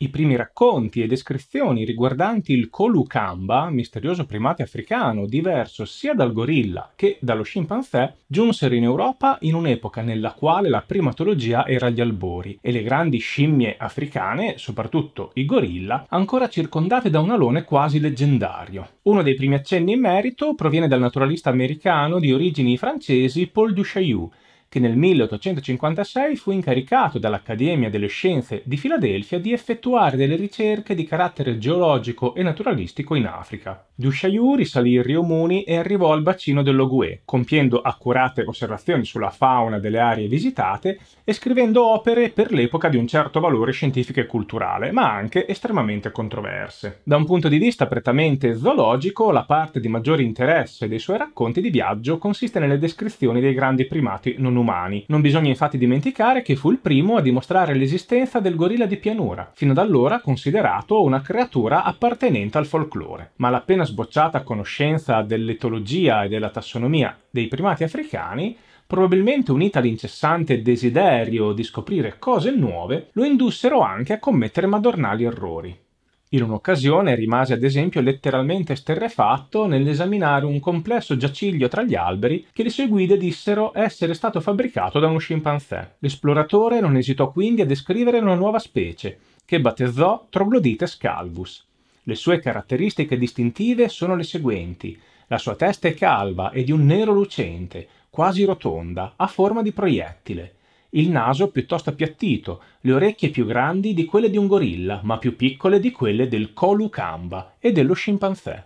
I primi racconti e descrizioni riguardanti il Kolukamba, misterioso primate africano diverso sia dal gorilla che dallo scimpanzé, giunsero in Europa in un'epoca nella quale la primatologia era agli albori e le grandi scimmie africane, soprattutto i gorilla, ancora circondate da un alone quasi leggendario. Uno dei primi accenni in merito proviene dal naturalista americano di origini francesi Paul Duchaillou, che nel 1856 fu incaricato dall'Accademia delle Scienze di Filadelfia di effettuare delle ricerche di carattere geologico e naturalistico in Africa. Dushayur salì il rio Muni e arrivò al bacino dell'Ogue, compiendo accurate osservazioni sulla fauna delle aree visitate e scrivendo opere per l'epoca di un certo valore scientifico e culturale, ma anche estremamente controverse. Da un punto di vista prettamente zoologico, la parte di maggiore interesse dei suoi racconti di viaggio consiste nelle descrizioni dei grandi primati non umani. Non bisogna infatti dimenticare che fu il primo a dimostrare l'esistenza del gorilla di pianura, fino ad allora considerato una creatura appartenente al folklore. Ma l'appena sbocciata conoscenza dell'etologia e della tassonomia dei primati africani probabilmente unita all'incessante desiderio di scoprire cose nuove, lo indussero anche a commettere madornali errori. In un'occasione rimase ad esempio letteralmente esterrefatto nell'esaminare un complesso giaciglio tra gli alberi che le sue guide dissero essere stato fabbricato da uno scimpanzé. L'esploratore non esitò quindi a descrivere una nuova specie, che battezzò Troglodytes calvus. Le sue caratteristiche distintive sono le seguenti. La sua testa è calva e di un nero lucente, quasi rotonda, a forma di proiettile il naso piuttosto appiattito, le orecchie più grandi di quelle di un gorilla, ma più piccole di quelle del colucamba e dello scimpanzé.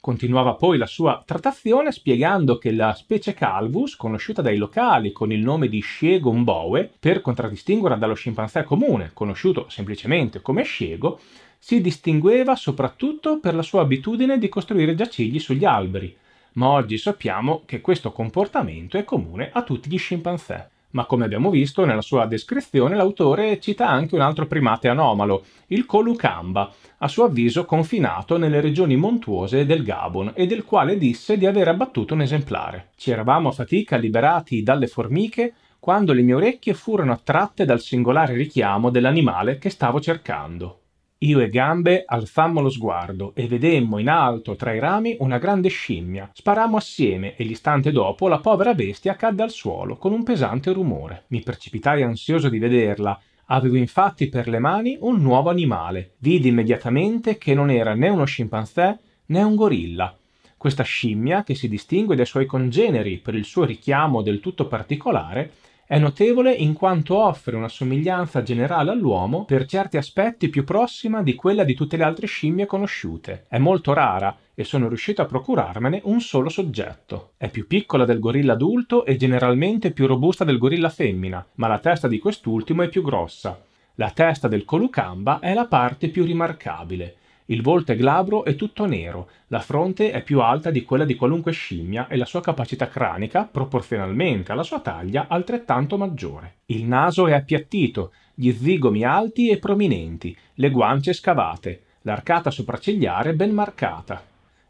Continuava poi la sua trattazione spiegando che la specie calvus, conosciuta dai locali con il nome di sciego mboe, per contraddistinguere dallo scimpanzé comune, conosciuto semplicemente come Shiego, si distingueva soprattutto per la sua abitudine di costruire giacigli sugli alberi, ma oggi sappiamo che questo comportamento è comune a tutti gli scimpanzé. Ma come abbiamo visto nella sua descrizione, l'autore cita anche un altro primate anomalo, il Colucamba, a suo avviso confinato nelle regioni montuose del Gabon e del quale disse di aver abbattuto un esemplare. Ci eravamo a fatica liberati dalle formiche quando le mie orecchie furono attratte dal singolare richiamo dell'animale che stavo cercando. Io e Gambe alzammo lo sguardo e vedemmo in alto tra i rami una grande scimmia. Sparammo assieme e l'istante dopo la povera bestia cadde al suolo con un pesante rumore. Mi precipitai ansioso di vederla. Avevo infatti per le mani un nuovo animale. Vidi immediatamente che non era né uno scimpanzé né un gorilla. Questa scimmia, che si distingue dai suoi congeneri per il suo richiamo del tutto particolare, è notevole in quanto offre una somiglianza generale all'uomo per certi aspetti più prossima di quella di tutte le altre scimmie conosciute. È molto rara e sono riuscito a procurarmene un solo soggetto. È più piccola del gorilla adulto e generalmente più robusta del gorilla femmina, ma la testa di quest'ultimo è più grossa. La testa del colucamba è la parte più rimarcabile, il volto è glabro e tutto nero, la fronte è più alta di quella di qualunque scimmia e la sua capacità cranica, proporzionalmente alla sua taglia, altrettanto maggiore. Il naso è appiattito, gli zigomi alti e prominenti, le guance scavate, l'arcata sopraccigliare ben marcata.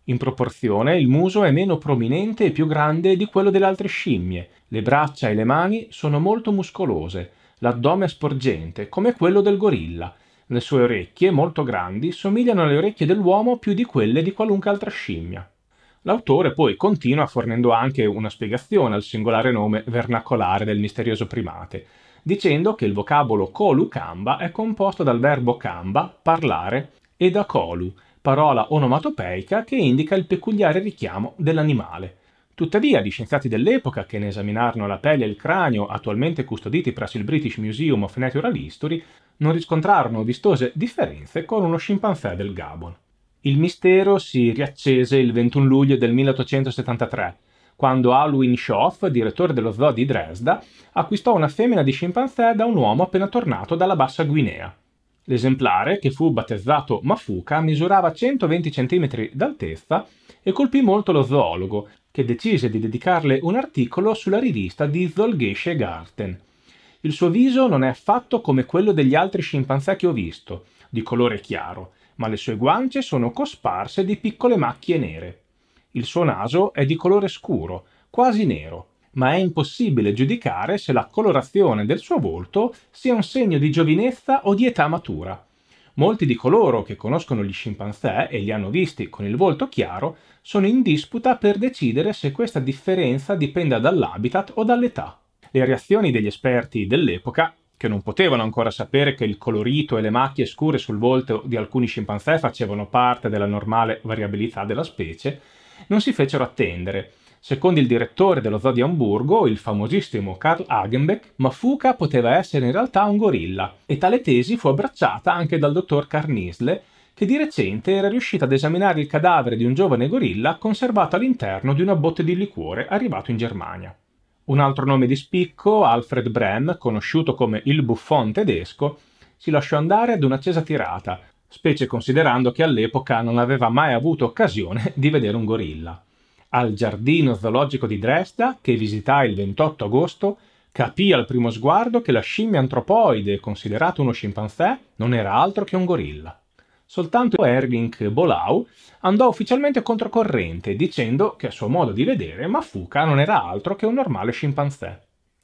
In proporzione il muso è meno prominente e più grande di quello delle altre scimmie, le braccia e le mani sono molto muscolose, l'addome è sporgente, come quello del gorilla, le sue orecchie, molto grandi, somigliano alle orecchie dell'uomo più di quelle di qualunque altra scimmia. L'autore poi continua fornendo anche una spiegazione al singolare nome vernacolare del misterioso primate, dicendo che il vocabolo colu camba è composto dal verbo camba, parlare, e da colu, parola onomatopeica che indica il peculiare richiamo dell'animale. Tuttavia, gli scienziati dell'epoca che ne esaminarono la pelle e il cranio, attualmente custoditi presso il British Museum of Natural History, non riscontrarono vistose differenze con uno scimpanzé del Gabon. Il mistero si riaccese il 21 luglio del 1873, quando Alwin Schoff, direttore dello zoo di Dresda, acquistò una femmina di scimpanzé da un uomo appena tornato dalla Bassa Guinea. L'esemplare, che fu battezzato Mafuka, misurava 120 cm d'altezza e colpì molto lo zoologo, che decise di dedicarle un articolo sulla rivista di Zolgesche Garten, il suo viso non è affatto come quello degli altri scimpanzé che ho visto, di colore chiaro, ma le sue guance sono cosparse di piccole macchie nere. Il suo naso è di colore scuro, quasi nero, ma è impossibile giudicare se la colorazione del suo volto sia un segno di giovinezza o di età matura. Molti di coloro che conoscono gli scimpanzé e li hanno visti con il volto chiaro sono in disputa per decidere se questa differenza dipenda dall'habitat o dall'età le reazioni degli esperti dell'epoca, che non potevano ancora sapere che il colorito e le macchie scure sul volto di alcuni scimpanzé facevano parte della normale variabilità della specie, non si fecero attendere. Secondo il direttore dello zoo di Hamburgo, il famosissimo Karl Hagenbeck, Mafuka poteva essere in realtà un gorilla, e tale tesi fu abbracciata anche dal dottor Carnisle, che di recente era riuscito ad esaminare il cadavere di un giovane gorilla conservato all'interno di una botte di liquore arrivato in Germania. Un altro nome di spicco, Alfred Brem, conosciuto come il buffon tedesco, si lasciò andare ad un'accesa tirata, specie considerando che all'epoca non aveva mai avuto occasione di vedere un gorilla. Al giardino zoologico di Dresda, che visitai il 28 agosto, capì al primo sguardo che la scimmia antropoide, considerata uno scimpanzé, non era altro che un gorilla. Soltanto Erling Bolau andò ufficialmente controcorrente dicendo che a suo modo di vedere Mafuka non era altro che un normale scimpanzé.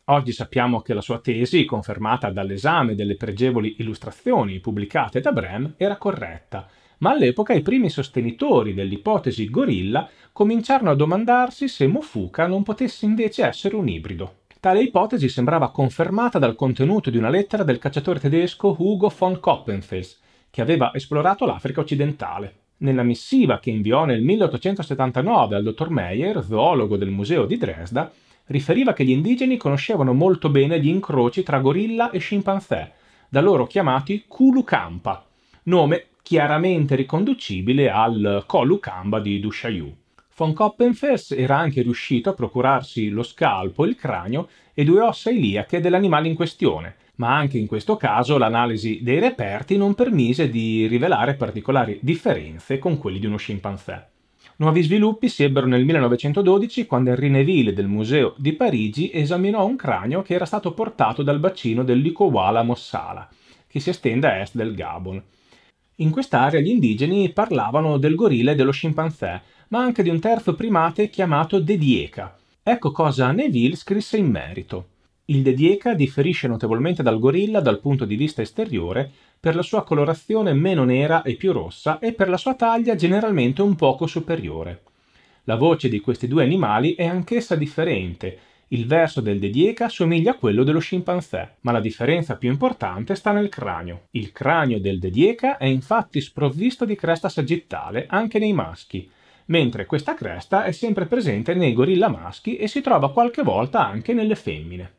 Oggi sappiamo che la sua tesi, confermata dall'esame delle pregevoli illustrazioni pubblicate da Brem, era corretta, ma all'epoca i primi sostenitori dell'ipotesi gorilla cominciarono a domandarsi se Mofuka non potesse invece essere un ibrido. Tale ipotesi sembrava confermata dal contenuto di una lettera del cacciatore tedesco Hugo von Koppenfels, che aveva esplorato l'Africa occidentale. Nella missiva che inviò nel 1879 al dottor Meyer, zoologo del museo di Dresda, riferiva che gli indigeni conoscevano molto bene gli incroci tra gorilla e scimpanzé, da loro chiamati Kulukampa, nome chiaramente riconducibile al Kolukamba di Dushayu. Von Koppenfels era anche riuscito a procurarsi lo scalpo, il cranio e due ossa iliache dell'animale in questione, ma anche in questo caso l'analisi dei reperti non permise di rivelare particolari differenze con quelli di uno scimpanzé. Nuovi sviluppi si ebbero nel 1912 quando Henri Neville del Museo di Parigi esaminò un cranio che era stato portato dal bacino del Likowala Mossala, che si estende a est del Gabon. In quest'area gli indigeni parlavano del gorilla e dello scimpanzé, ma anche di un terzo primate chiamato Dedieca. Ecco cosa Neville scrisse in merito. Il Dedieca differisce notevolmente dal gorilla dal punto di vista esteriore per la sua colorazione meno nera e più rossa e per la sua taglia generalmente un poco superiore. La voce di questi due animali è anch'essa differente. Il verso del Dedieca somiglia a quello dello scimpanzé, ma la differenza più importante sta nel cranio. Il cranio del Dedieca è infatti sprovvisto di cresta sagittale anche nei maschi, mentre questa cresta è sempre presente nei gorilla maschi e si trova qualche volta anche nelle femmine.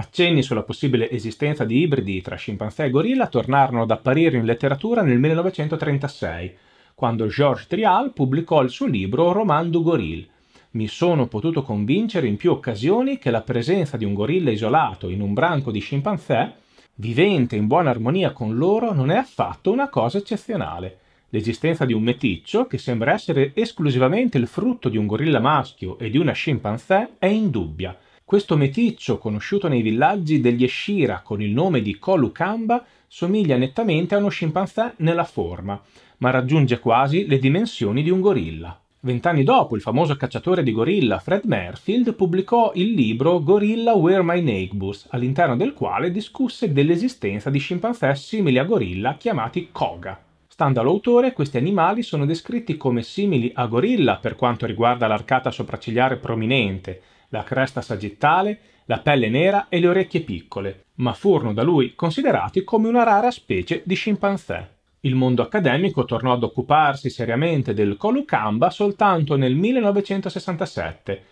Accenni sulla possibile esistenza di ibridi tra scimpanzé e gorilla tornarono ad apparire in letteratura nel 1936, quando Georges Trial pubblicò il suo libro Roman du Gorille. Mi sono potuto convincere in più occasioni che la presenza di un gorilla isolato in un branco di scimpanzé, vivente in buona armonia con loro, non è affatto una cosa eccezionale. L'esistenza di un meticcio, che sembra essere esclusivamente il frutto di un gorilla maschio e di una scimpanzé, è indubbia questo meticcio, conosciuto nei villaggi degli Eshira con il nome di Kolukamba, somiglia nettamente a uno scimpanzé nella forma, ma raggiunge quasi le dimensioni di un gorilla. Vent'anni dopo, il famoso cacciatore di gorilla Fred Merfield pubblicò il libro Gorilla Where My Neighbors, all'interno del quale discusse dell'esistenza di scimpanzé simili a gorilla chiamati Koga. Stando all'autore, questi animali sono descritti come simili a gorilla per quanto riguarda l'arcata sopraccigliare prominente, la cresta sagittale, la pelle nera e le orecchie piccole, ma furono da lui considerati come una rara specie di scimpanzé. Il mondo accademico tornò ad occuparsi seriamente del colucamba soltanto nel 1967,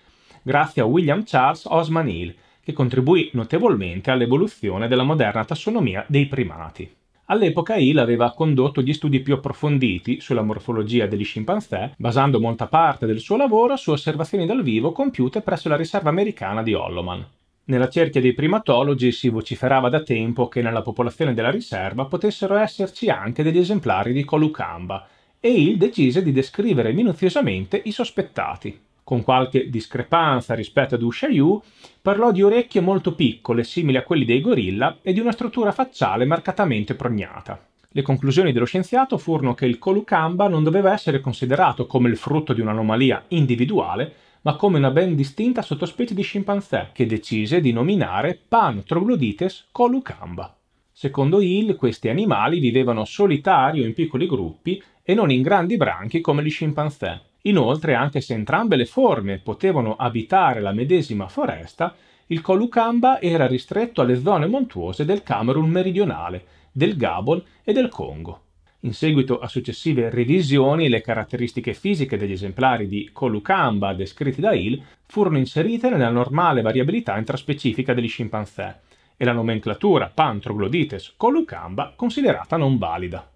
grazie a William Charles Osman Hill, che contribuì notevolmente all'evoluzione della moderna tassonomia dei primati. All'epoca Hill aveva condotto gli studi più approfonditi sulla morfologia degli scimpanzé, basando molta parte del suo lavoro su osservazioni dal vivo compiute presso la riserva americana di Holloman. Nella cerchia dei primatologi si vociferava da tempo che nella popolazione della riserva potessero esserci anche degli esemplari di Colucamba, e Hill decise di descrivere minuziosamente i sospettati con qualche discrepanza rispetto ad Ushayu, parlò di orecchie molto piccole, simili a quelle dei gorilla, e di una struttura facciale marcatamente prognata. Le conclusioni dello scienziato furono che il colucamba non doveva essere considerato come il frutto di un'anomalia individuale, ma come una ben distinta sottospecie di scimpanzé, che decise di nominare Pan troglodites colucamba. Secondo Hill, questi animali vivevano solitari o in piccoli gruppi e non in grandi branchi come gli scimpanzé, Inoltre, anche se entrambe le forme potevano abitare la medesima foresta, il Colukamba era ristretto alle zone montuose del Camerun meridionale, del Gabon e del Congo. In seguito a successive revisioni, le caratteristiche fisiche degli esemplari di Colucamba descritti da Hill furono inserite nella normale variabilità intraspecifica degli scimpanzé e la nomenclatura Pantroglodites colucamba considerata non valida.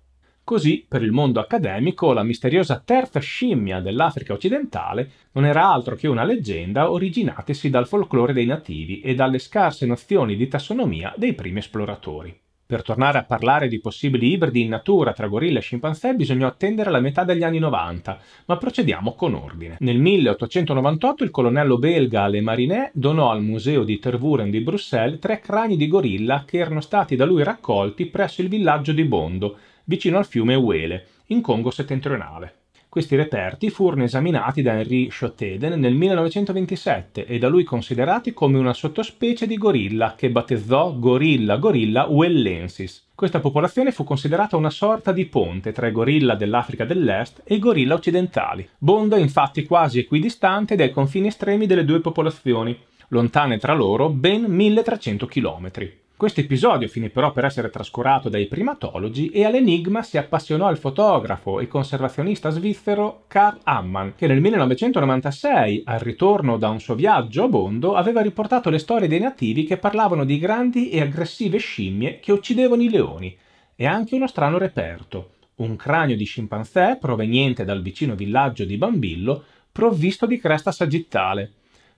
Così, per il mondo accademico, la misteriosa terza scimmia dell'Africa occidentale non era altro che una leggenda originatesi dal folklore dei nativi e dalle scarse nozioni di tassonomia dei primi esploratori. Per tornare a parlare di possibili ibridi in natura tra gorilla e scimpanzé bisognò attendere la metà degli anni 90, ma procediamo con ordine. Nel 1898 il colonnello belga Le Marinet donò al museo di Tervuren di Bruxelles tre crani di gorilla che erano stati da lui raccolti presso il villaggio di Bondo, vicino al fiume Uele, in Congo settentrionale. Questi reperti furono esaminati da Henri Schotteden nel 1927 e da lui considerati come una sottospecie di gorilla che battezzò Gorilla Gorilla Uellensis. Questa popolazione fu considerata una sorta di ponte tra i gorilla dell'Africa dell'Est e i gorilla occidentali. Bondo è infatti quasi equidistante dai confini estremi delle due popolazioni, lontane tra loro ben 1300 chilometri. Questo episodio finì però per essere trascurato dai primatologi e all'enigma si appassionò il fotografo e conservazionista svizzero Karl Ammann, che nel 1996, al ritorno da un suo viaggio a Bondo, aveva riportato le storie dei nativi che parlavano di grandi e aggressive scimmie che uccidevano i leoni, e anche uno strano reperto, un cranio di scimpanzé proveniente dal vicino villaggio di Bambillo, provvisto di cresta sagittale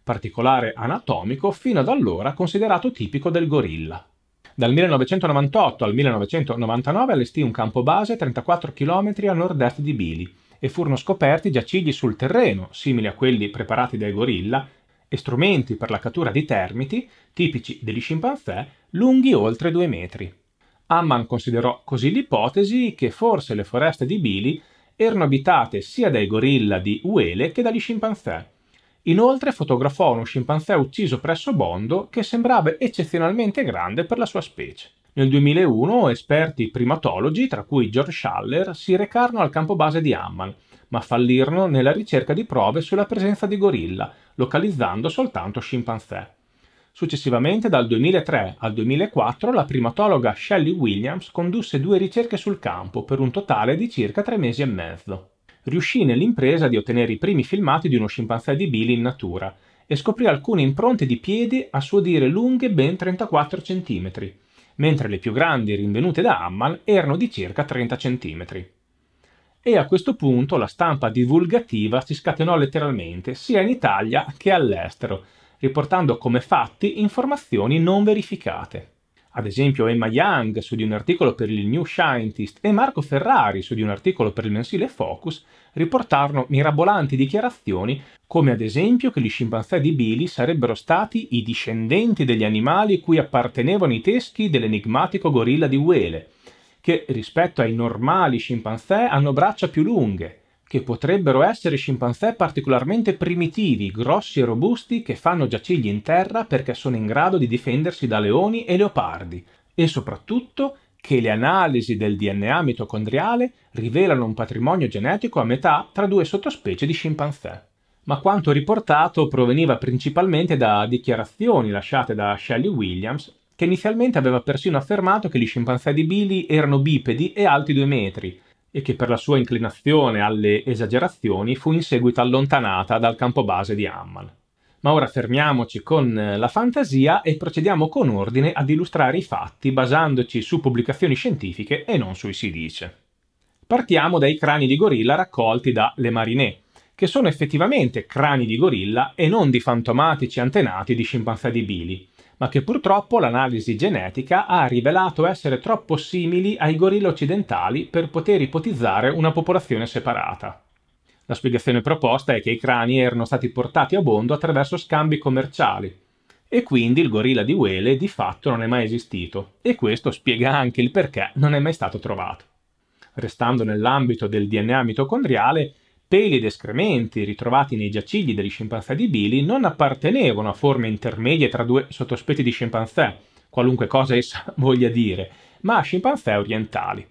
particolare anatomico fino ad allora considerato tipico del gorilla. Dal 1998 al 1999 allestì un campo base 34 km a nord-est di Bili e furono scoperti giacigli sul terreno, simili a quelli preparati dai gorilla, e strumenti per la cattura di termiti, tipici degli scimpanzé, lunghi oltre due metri. Amman considerò così l'ipotesi che forse le foreste di Bili erano abitate sia dai gorilla di Uele che dagli scimpanzé. Inoltre fotografò uno scimpanzé ucciso presso Bondo che sembrava eccezionalmente grande per la sua specie. Nel 2001 esperti primatologi, tra cui George Schaller, si recarono al campo base di Amman, ma fallirono nella ricerca di prove sulla presenza di gorilla, localizzando soltanto scimpanzé. Successivamente, dal 2003 al 2004, la primatologa Shelley Williams condusse due ricerche sul campo per un totale di circa tre mesi e mezzo riuscì nell'impresa di ottenere i primi filmati di uno scimpanzé di Billy in natura e scoprì alcune impronte di piedi a suo dire lunghe ben 34 cm, mentre le più grandi rinvenute da Amman erano di circa 30 cm. E a questo punto la stampa divulgativa si scatenò letteralmente sia in Italia che all'estero, riportando come fatti informazioni non verificate ad esempio Emma Young su di un articolo per il New Scientist e Marco Ferrari su di un articolo per il mensile Focus, riportarono mirabolanti dichiarazioni come ad esempio che gli scimpanzé di Billy sarebbero stati i discendenti degli animali cui appartenevano i teschi dell'enigmatico gorilla di Wele, che rispetto ai normali scimpanzé hanno braccia più lunghe, che potrebbero essere scimpanzé particolarmente primitivi, grossi e robusti che fanno giacigli in terra perché sono in grado di difendersi da leoni e leopardi e soprattutto che le analisi del DNA mitocondriale rivelano un patrimonio genetico a metà tra due sottospecie di scimpanzé. Ma quanto riportato proveniva principalmente da dichiarazioni lasciate da Shelley Williams, che inizialmente aveva persino affermato che gli scimpanzé di Billy erano bipedi e alti due metri, e che per la sua inclinazione alle esagerazioni fu in seguito allontanata dal campo base di Amman. Ma ora fermiamoci con eh, la fantasia e procediamo con ordine ad illustrare i fatti basandoci su pubblicazioni scientifiche e non sui si dice. Partiamo dai crani di gorilla raccolti da Le Marinè, che sono effettivamente crani di gorilla e non di fantomatici antenati di scimpanzé di Bili, ma che purtroppo l'analisi genetica ha rivelato essere troppo simili ai gorilla occidentali per poter ipotizzare una popolazione separata. La spiegazione proposta è che i crani erano stati portati a bondo attraverso scambi commerciali, e quindi il gorilla di Wele di fatto non è mai esistito, e questo spiega anche il perché non è mai stato trovato. Restando nell'ambito del DNA mitocondriale, peli ed escrementi ritrovati nei giacigli degli scimpanzé di Billy non appartenevano a forme intermedie tra due sottospecie di scimpanzé, qualunque cosa essa voglia dire, ma a scimpanzé orientali.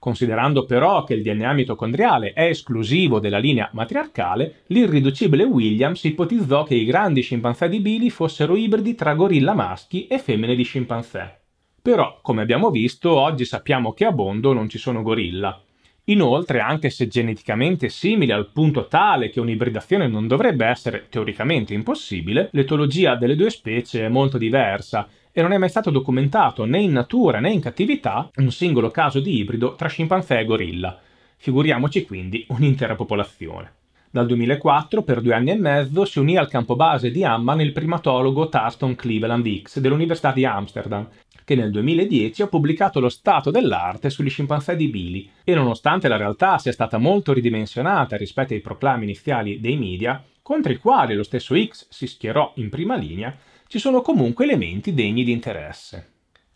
Considerando però che il DNA mitocondriale è esclusivo della linea matriarcale, l'irriducibile Williams ipotizzò che i grandi scimpanzé di Billy fossero ibridi tra gorilla maschi e femmine di scimpanzé. Però, come abbiamo visto, oggi sappiamo che a Bondo non ci sono gorilla. Inoltre, anche se geneticamente simile al punto tale che un'ibridazione non dovrebbe essere teoricamente impossibile, l'etologia delle due specie è molto diversa e non è mai stato documentato né in natura né in cattività un singolo caso di ibrido tra scimpanzé e gorilla. Figuriamoci quindi un'intera popolazione. Dal 2004, per due anni e mezzo, si unì al campo base di Amman il primatologo Tarston Cleveland X dell'Università di Amsterdam, che nel 2010 ha pubblicato lo stato dell'arte sugli scimpanzé di Billy e nonostante la realtà sia stata molto ridimensionata rispetto ai proclami iniziali dei media, contro i quali lo stesso X si schierò in prima linea, ci sono comunque elementi degni di interesse.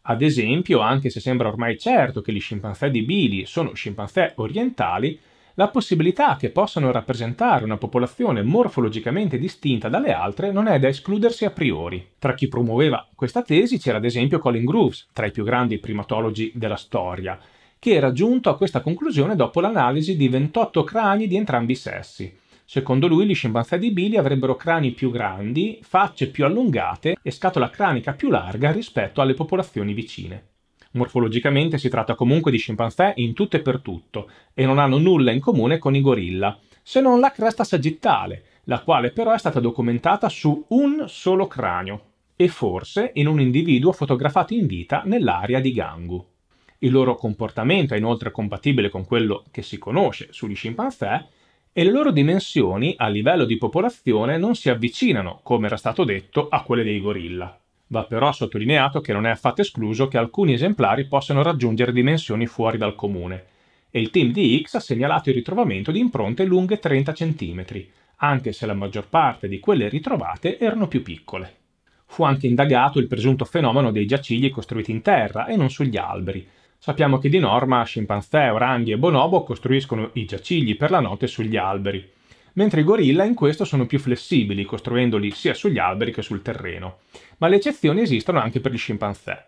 Ad esempio, anche se sembra ormai certo che gli scimpanzé di Billy sono scimpanzé orientali, la possibilità che possano rappresentare una popolazione morfologicamente distinta dalle altre non è da escludersi a priori. Tra chi promuoveva questa tesi c'era ad esempio Colin Groves, tra i più grandi primatologi della storia, che era giunto a questa conclusione dopo l'analisi di 28 crani di entrambi i sessi. Secondo lui gli scimpanzé di Billy avrebbero crani più grandi, facce più allungate e scatola cranica più larga rispetto alle popolazioni vicine. Morfologicamente si tratta comunque di scimpanzé in tutto e per tutto, e non hanno nulla in comune con i gorilla, se non la cresta sagittale, la quale però è stata documentata su un solo cranio, e forse in un individuo fotografato in vita nell'area di Gangu. Il loro comportamento è inoltre compatibile con quello che si conosce sugli scimpanzé e le loro dimensioni a livello di popolazione non si avvicinano, come era stato detto, a quelle dei gorilla. Va però sottolineato che non è affatto escluso che alcuni esemplari possano raggiungere dimensioni fuori dal comune, e il team di X ha segnalato il ritrovamento di impronte lunghe 30 cm, anche se la maggior parte di quelle ritrovate erano più piccole. Fu anche indagato il presunto fenomeno dei giacigli costruiti in terra e non sugli alberi. Sappiamo che di norma scimpanzé, oranghi e bonobo costruiscono i giacigli per la notte sugli alberi, mentre i gorilla in questo sono più flessibili, costruendoli sia sugli alberi che sul terreno. Ma le eccezioni esistono anche per gli scimpanzé.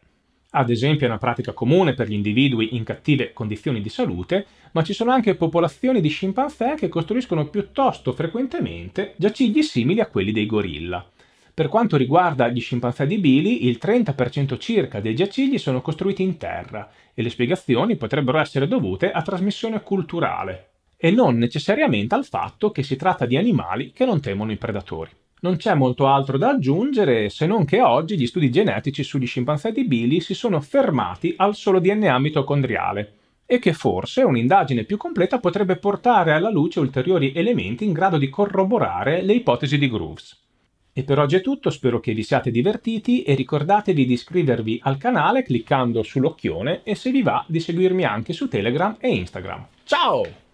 Ad esempio è una pratica comune per gli individui in cattive condizioni di salute, ma ci sono anche popolazioni di scimpanzé che costruiscono piuttosto frequentemente giacigli simili a quelli dei gorilla. Per quanto riguarda gli scimpanzé di Billy, il 30% circa dei giacigli sono costruiti in terra e le spiegazioni potrebbero essere dovute a trasmissione culturale, e non necessariamente al fatto che si tratta di animali che non temono i predatori. Non c'è molto altro da aggiungere se non che oggi gli studi genetici sugli scimpanzé di Billy si sono fermati al solo DNA mitocondriale e che forse un'indagine più completa potrebbe portare alla luce ulteriori elementi in grado di corroborare le ipotesi di Groves. E per oggi è tutto, spero che vi siate divertiti e ricordatevi di iscrivervi al canale cliccando sull'occhione e se vi va di seguirmi anche su Telegram e Instagram. Ciao!